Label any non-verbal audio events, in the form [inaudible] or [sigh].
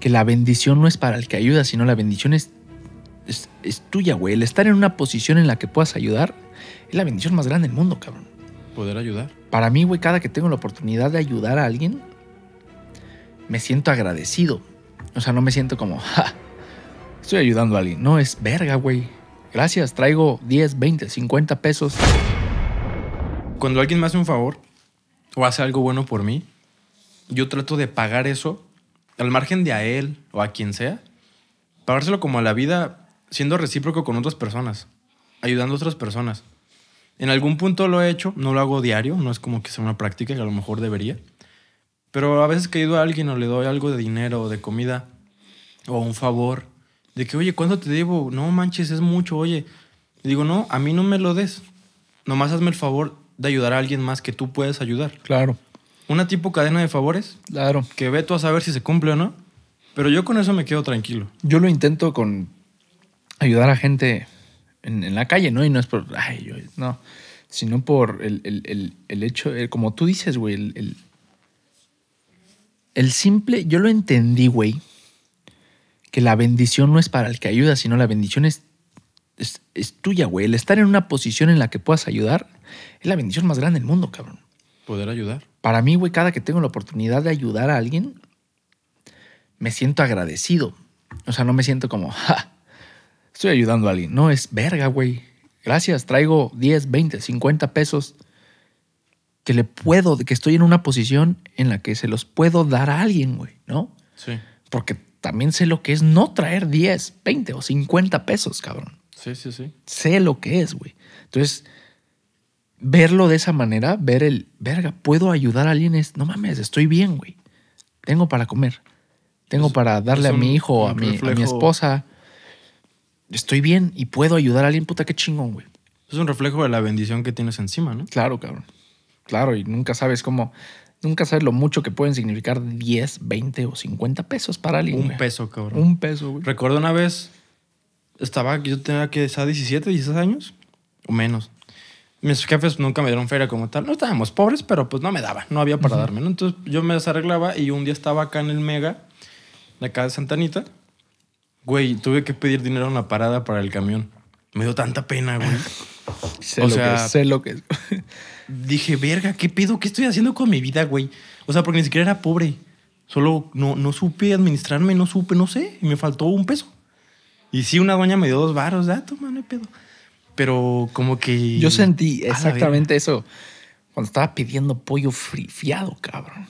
que la bendición no es para el que ayuda, sino la bendición es, es, tuya, güey. El estar en una posición en la que puedas ayudar es la bendición más grande del mundo, cabrón. Poder ayudar. Para mí, güey, cada que tengo la oportunidad de ayudar a alguien, me siento agradecido. O sea, no me siento como, [laughs] estoy ayudando a alguien. No, es verga, güey. Gracias, traigo 10, 20, 50 pesos. Cuando alguien me hace un favor o hace algo bueno por mí, yo trato de pagar eso al margen de a él o a quien sea, pagárselo como a la vida, siendo recíproco con otras personas, ayudando a otras personas. En algún punto lo he hecho, no lo hago diario, no es como que sea una práctica que a lo mejor debería, pero a veces que ayudo a alguien o le doy algo de dinero o de comida o un favor, de que, oye, ¿cuánto te debo? No manches, es mucho, oye. digo, no, a mí no me lo des, nomás hazme el favor de ayudar a alguien más que tú puedes ayudar. Claro una tipo cadena de favores. Claro. Que ve tú a saber si se cumple o no. Pero yo con eso me quedo tranquilo. Yo lo intento con ayudar a gente en, la calle, ¿no? Y no es por, ay, yo, no, sino por el, hecho, eh, como tú dices, güey, el, el simple, yo lo entendí, güey, que la bendición no es para el que ayuda, sino la bendición es es, es, tuya, güey. El estar en una posición en la que puedas ayudar es la bendición más grande del mundo, cabrón. Poder ayudar. Para mí, güey, cada que tengo la oportunidad de ayudar a alguien, me siento agradecido. O sea, no me siento como, estoy ayudando a alguien. No, es verga, güey. Gracias, traigo 10, 20, 50 pesos que le puedo, que estoy en una posición en la que se los puedo dar a alguien, güey, ¿no? Sí. Porque también sé lo que es no traer 10, 20 o 50 pesos, cabrón. Sí, sí, sí. Sé lo que es, güey. Entonces, verlo de esa manera, ver el, verga, puedo ayudar a alguien, es, no mames, estoy bien, güey. Tengo para comer. Tengo para darle a mi hijo, a mi, mi esposa. Estoy bien y puedo ayudar a alguien, puta, qué chingón, güey. Es un reflejo de la bendición que tienes encima, ¿no? Claro, cabrón. Claro, y nunca sabes cómo, nunca sabes lo mucho que pueden significar 10, 20 o 50 pesos para alguien. Un peso, cabrón. Un peso, güey. Recuerdo una vez, estaba, yo tenía que estar 17, 16 años o menos mis jefes nunca me dieron feria como tal. No estábamos pobres, pero pues no me daba no había para darme. ¿no? Entonces yo me desarreglaba y un día estaba acá en el Mega, de acá de Santanita. Güey, tuve que pedir dinero a una parada para el camión. Me dio tanta pena, güey. [laughs] sé o lo sea, que sé lo que es. [laughs] dije, verga, ¿qué pedo? ¿Qué estoy haciendo con mi vida, güey? O sea, porque ni siquiera era pobre. Solo no, supe administrarme, no supe, no sé. Y me faltó un peso. Y sí, una doña me dio dos varos. Ya, ah, toma, no hay pedo pero como que... Yo sentí exactamente eso cuando estaba pidiendo pollo frifiado, cabrón.